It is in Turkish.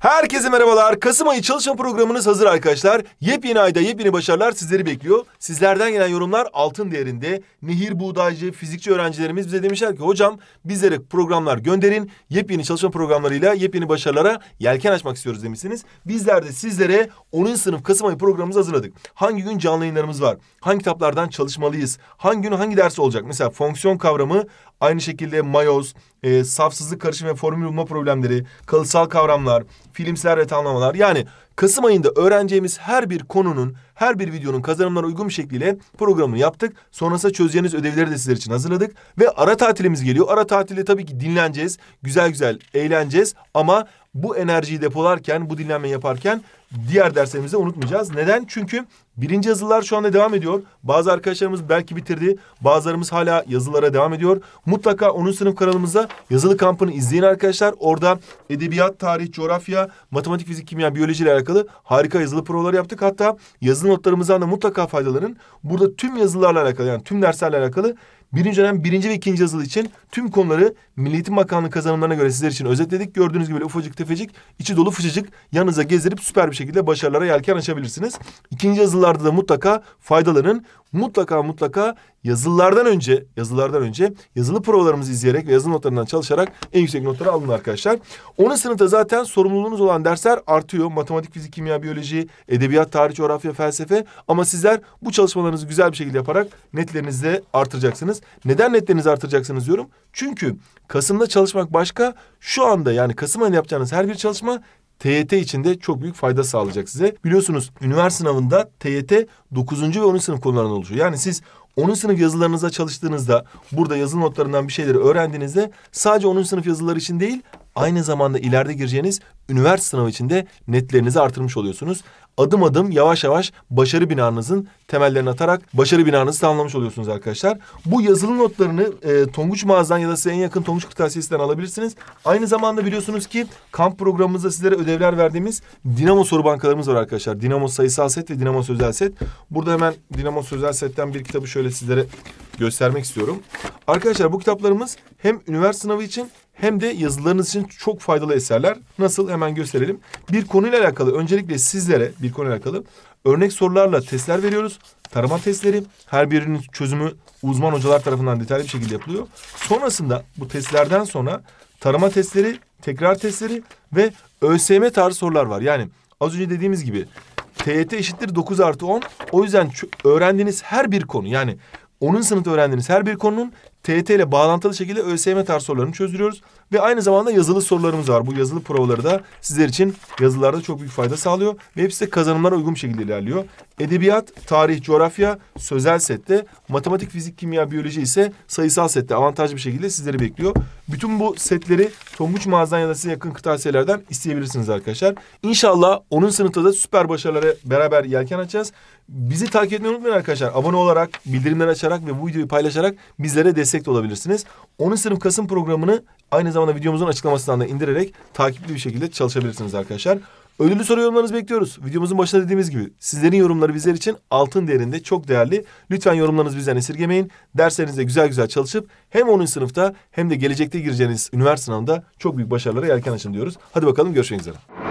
Herkese merhabalar. Kasım ayı çalışma programınız hazır arkadaşlar. Yepyeni ayda yepyeni başarılar sizleri bekliyor. Sizlerden gelen yorumlar altın değerinde. Nehir Buğdaycı, fizikçi öğrencilerimiz bize demişler ki hocam bizlere programlar gönderin. Yepyeni çalışma programlarıyla yepyeni başarılara yelken açmak istiyoruz demişsiniz. Bizler de sizlere 10. sınıf Kasım ayı programımızı hazırladık. Hangi gün canlı yayınlarımız var? Hangi kitaplardan çalışmalıyız? Hangi gün hangi ders olacak? Mesela fonksiyon kavramı aynı şekilde mayoz, e, safsızlık karışım ve formül bulma problemleri, kalıtsal kavramlar, Filmsler ve Yani Kasım ayında öğreneceğimiz her bir konunun, her bir videonun kazanımlara uygun bir şekliyle programını yaptık. Sonrasında çözeceğiniz ödevleri de sizler için hazırladık. Ve ara tatilimiz geliyor. Ara tatilde tabii ki dinleneceğiz. Güzel güzel eğleneceğiz. Ama bu enerjiyi depolarken, bu dinlenme yaparken diğer derslerimizi unutmayacağız. Neden? Çünkü Birinci yazılar şu anda devam ediyor. Bazı arkadaşlarımız belki bitirdi. Bazılarımız hala yazılara devam ediyor. Mutlaka onun sınıf kanalımızda yazılı kampını izleyin arkadaşlar. Orada edebiyat, tarih, coğrafya, matematik, fizik, kimya, biyoloji ile alakalı harika yazılı provalar yaptık. Hatta yazılı notlarımızdan da mutlaka faydalanın. Burada tüm yazılarla alakalı yani tüm derslerle alakalı Birinci dönem birinci ve ikinci yazılı için tüm konuları Milli Eğitim Bakanlığı kazanımlarına göre sizler için özetledik. Gördüğünüz gibi ufacık tefecik, içi dolu fıçıcık yanınıza gezdirip süper bir şekilde başarılara yelken açabilirsiniz. İkinci yazılı yazılarda da mutlaka faydalanın. Mutlaka mutlaka yazılardan önce, yazılardan önce yazılı provalarımızı izleyerek ve yazılı notlarından çalışarak en yüksek notları alın arkadaşlar. 10. sınıfta zaten sorumluluğunuz olan dersler artıyor. Matematik, fizik, kimya, biyoloji, edebiyat, tarih, coğrafya, felsefe. Ama sizler bu çalışmalarınızı güzel bir şekilde yaparak netlerinizi de artıracaksınız. Neden netlerinizi artıracaksınız diyorum. Çünkü Kasım'da çalışmak başka, şu anda yani Kasım ayında yapacağınız her bir çalışma TYT için de çok büyük fayda sağlayacak size. Biliyorsunuz üniversite sınavında TYT 9. ve 10. sınıf konularından oluşuyor. Yani siz 10. sınıf yazılarınıza çalıştığınızda burada yazılı notlarından bir şeyleri öğrendiğinizde sadece 10. sınıf yazıları için değil aynı zamanda ileride gireceğiniz üniversite sınavı için de netlerinizi artırmış oluyorsunuz. Adım adım yavaş yavaş başarı binanızın temellerini atarak başarı binanızı tamamlamış oluyorsunuz arkadaşlar. Bu yazılı notlarını e, Tonguç mağazadan ya da size en yakın Tonguç Kırtasiyesi'nden alabilirsiniz. Aynı zamanda biliyorsunuz ki kamp programımızda sizlere ödevler verdiğimiz Dinamo soru bankalarımız var arkadaşlar. Dinamo sayısal set ve Dinamo sözel set. Burada hemen Dinamo sözel setten bir kitabı şöyle sizlere göstermek istiyorum. Arkadaşlar bu kitaplarımız hem üniversite sınavı için hem de yazılarınız için çok faydalı eserler. Nasıl hemen gösterelim. Bir konuyla alakalı öncelikle sizlere bir konuyla alakalı örnek sorularla testler veriyoruz. Tarama testleri her birinin çözümü uzman hocalar tarafından detaylı bir şekilde yapılıyor. Sonrasında bu testlerden sonra tarama testleri, tekrar testleri ve ÖSYM tarzı sorular var. Yani az önce dediğimiz gibi TYT eşittir 9 artı 10. O yüzden öğrendiğiniz her bir konu yani onun sınıfta öğrendiğiniz her bir konunun TET ile bağlantılı şekilde ÖSYM tarz sorularını çözdürüyoruz. Ve aynı zamanda yazılı sorularımız var. Bu yazılı provaları da sizler için yazılarda çok büyük fayda sağlıyor. Ve hepsi de kazanımlara uygun bir şekilde ilerliyor. Edebiyat, tarih, coğrafya, sözel sette, matematik, fizik, kimya, biyoloji ise sayısal sette avantajlı bir şekilde sizleri bekliyor. Bütün bu setleri Tonguç mağazadan ya da size yakın kırtasiyelerden isteyebilirsiniz arkadaşlar. İnşallah onun sınıfta da süper başarılara beraber yelken açacağız. Bizi takip etmeyi unutmayın arkadaşlar. Abone olarak, bildirimler açarak ve bu videoyu paylaşarak bizlere destek de olabilirsiniz. 10. sınıf Kasım programını aynı zamanda videomuzun açıklamasından da indirerek takipli bir şekilde çalışabilirsiniz arkadaşlar. Ödüllü soru yorumlarınızı bekliyoruz. Videomuzun başında dediğimiz gibi sizlerin yorumları bizler için altın değerinde çok değerli. Lütfen yorumlarınızı bizden esirgemeyin. Derslerinizde güzel güzel çalışıp hem 10. sınıfta hem de gelecekte gireceğiniz üniversite sınavında çok büyük başarılara yelken açın diyoruz. Hadi bakalım görüşmek üzere.